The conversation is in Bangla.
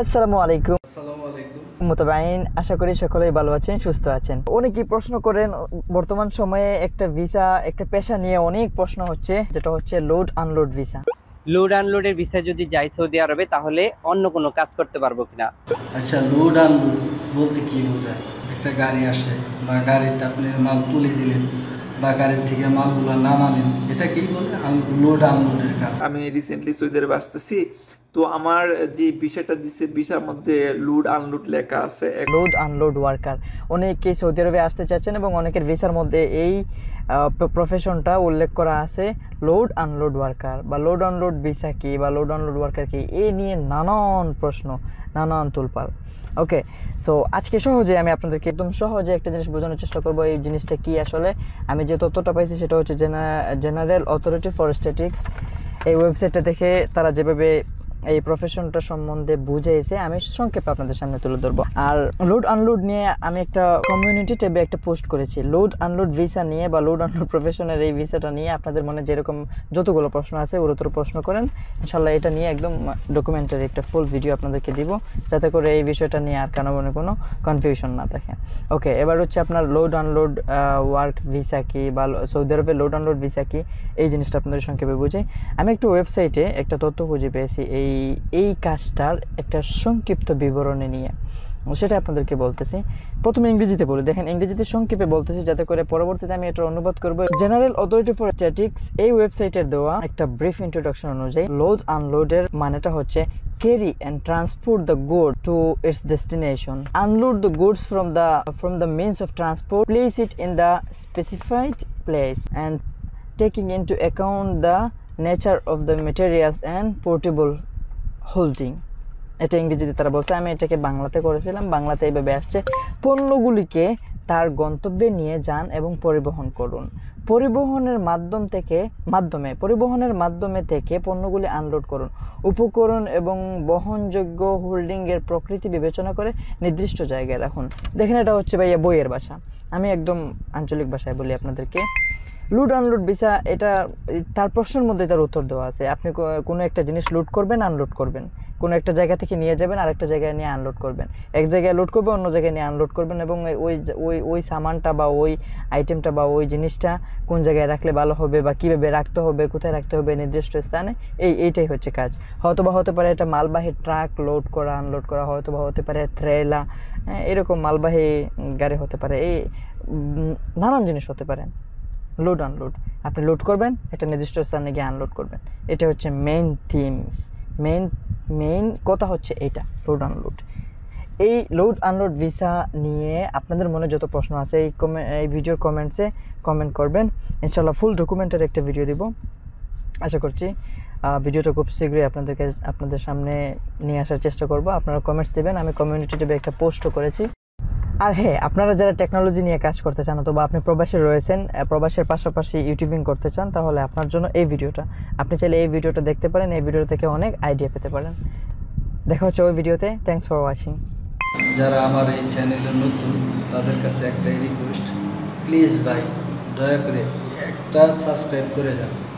আসসালামু আলাইকুম মোতাবাইন আশা করি সকলেই ভালো আছেন সুস্থ আছেন অনেকেই প্রশ্ন করেন বর্তমান সময়ে একটা ভিসা একটা পেশা নিয়ে অনেক প্রশ্ন হচ্ছে যেটা হচ্ছে লোড আনলোড ভিসা লোড আনলোডের ভিসা যদি যাই সৌদি আরবে তাহলে অন্য কোনো কাজ করতে পারবো কিনা আচ্ছা লোড আনলোড বলতে কি বোঝায় একটা গাড়ি আসে বা গাড়িতে আপনি মাল তুলে দিলেন বা গাড়ির থেকে মালগুলো নামালেন এটা কি বলে লোড আনলোডের কাজ আমি রিসেন্টলি সৌদি আরবে আসতেছি তো আমার যে বিষয়টা দিছে ভিসার মধ্যে লোড আনলোড লেখা আছে লোড আনলোড ওয়ার্কার অনেকে সৌদি আরবে আসতে চাচ্ছেন এবং অনেকের ভিসার মধ্যে এই প্রফেশনটা উল্লেখ করা আছে লোড আনলোড ওয়ার্কার বা লোড আনলোড ভিসা কি বা লোড আনলোড ওয়ার্কার কি এই নিয়ে নানান প্রশ্ন নানান তুলপাল ওকে সো আজকে সহজে আমি আপনাদেরকে একদম সহজে একটা জিনিস বোঝানোর চেষ্টা করবো এই জিনিসটা কি আসলে আমি যে তথ্যটা পাইছি সেটা হচ্ছে জেনারেল অথরিটি ফর স্ট্যাটিক্স এই ওয়েবসাইটটা দেখে তারা যেভাবে এই প্রফেশনটা সম্বন্ধে বুঝে এসে আমি সংক্ষেপে আপনাদের সামনে তুলে ধরবো আর লোড আনলোড নিয়ে আমি একটা কমিউনিটি ট্যাবে একটা পোস্ট করেছি লোড আনলোড ভিসা নিয়ে বা লোড আনলোড প্রফেশনের এই ভিসাটা নিয়ে আপনাদের মনে যেরকম যতগুলো প্রশ্ন আছে তোর প্রশ্ন করেন ইনশাল্লাহ এটা নিয়ে একদম ডকুমেন্টারি একটা ফুল ভিডিও আপনাদেরকে দিব যাতে করে এই বিষয়টা নিয়ে আর কেন মনে কোনো কনফিউশন না থাকে ওকে এবার হচ্ছে আপনার লোড আনলোড ওয়ার্ক ভিসা কি বা সৌদি আরবে লোড আনলোড ভিসা কি এই জিনিসটা আপনাদের সংক্ষেপে বুঝে আমি একটু ওয়েবসাইটে একটা তথ্য খুঁজে পেয়েছি এই এই কাজটার একটা সংক্ষিপ্ত বিবরণে নিয়ে সেটা আপনাদেরকে বলতেছি প্রথমে ইংরেজিতে বলি দেখেন ইংরেজিতে সংক্ষেপে বলতেছি যাতে করে পরবর্তীতে আমি এটা অনুবাদ করবো জেনারেল অথরিটি ফর স্ট্যাটিক্স এই ওয়েবসাইটের দেওয়া একটা ব্রিফ ইন্ট্রোডাকশন অনুযায়ী লোড আনলোডের মানেটা হচ্ছে carry and transport the good to its destination unload the goods from the from the means of transport place it in the specified place and taking into account the nature of the materials and portable holding এটা ইংরেজিতে তারা বলছে আমি এটাকে বাংলাতে করেছিলাম বাংলাতে এইভাবে আসছে পণ্যগুলিকে তার গন্তব্যে নিয়ে যান এবং পরিবহন করুন পরিবহনের মাধ্যম থেকে মাধ্যমে পরিবহনের মাধ্যমে থেকে পণ্যগুলি আনলোড করুন উপকরণ এবং বহনযোগ্য হোল্ডিংয়ের প্রকৃতি বিবেচনা করে নির্দিষ্ট জায়গায় রাখুন দেখেন এটা হচ্ছে ভাইয়া বইয়ের ভাষা আমি একদম আঞ্চলিক ভাষায় বলি আপনাদেরকে লুড আনলোড ভিসা এটা তার প্রশ্নের মধ্যে তার উত্তর দেওয়া আছে আপনি কোনো একটা জিনিস লুট করবেন আনলোড করবেন কোনো একটা জায়গা থেকে নিয়ে যাবেন আর একটা জায়গায় নিয়ে আনলোড করবেন এক জায়গায় লোড করবেন অন্য জায়গায় নিয়ে আনলোড করবেন এবং ওই ওই ওই সামানটা বা ওই আইটেমটা বা ওই জিনিসটা কোন জায়গায় রাখলে ভালো হবে বা কীভাবে রাখতে হবে কোথায় রাখতে হবে নির্দিষ্ট স্থানে এই এইটাই হচ্ছে কাজ হয়তো বা হতে পারে এটা মালবাহী ট্রাক লোড করা আনলোড করা হয়তো বা হতে পারে থ্রেলা হ্যাঁ, এরকম মালবাহী গাড়ি হতে পারে এই নানান জিনিস হতে পারে লোড আনলোড আপনি লোড করবেন একটা নির্দিষ্ট স্থানে গিয়ে আনলোড করবেন এটা হচ্ছে মেইন থিমস মেইন মেইন কথা হচ্ছে এটা লোড আনলোড এই লোড আনলোড ভিসা নিয়ে আপনাদের মনে যত প্রশ্ন আছে এই কমে এই ভিডিওর কমেন্টসে কমেন্ট করবেন ইনশাল্লাহ ফুল ডকুমেন্টের একটা ভিডিও দিব আশা করছি ভিডিওটা খুব শীঘ্রই আপনাদেরকে আপনাদের সামনে নিয়ে আসার চেষ্টা করব আপনারা কমেন্টস দেবেন আমি কমিউনিটি টিভি একটা পোস্টও করেছি আর হ্যাঁ আপনারা যারা টেকনোলজি নিয়ে কাজ করতে চান অথবা আপনি প্রবাসে রয়েছেন প্রবাসের পাশাপাশি ইউটিউবিং করতে চান তাহলে আপনার জন্য এই ভিডিওটা আপনি চাইলে এই ভিডিওটা দেখতে পারেন এই ভিডিও থেকে অনেক আইডিয়া পেতে পারেন দেখা হচ্ছে ওই ভিডিওতে থ্যাংকস ফর ওয়াচিং যারা আমার এই চ্যানেলে নতুন তাদের কাছে একটাই রিকোয়েস্ট প্লিজ ভাই দয়া করে একটা সাবস্ক্রাইব করে যান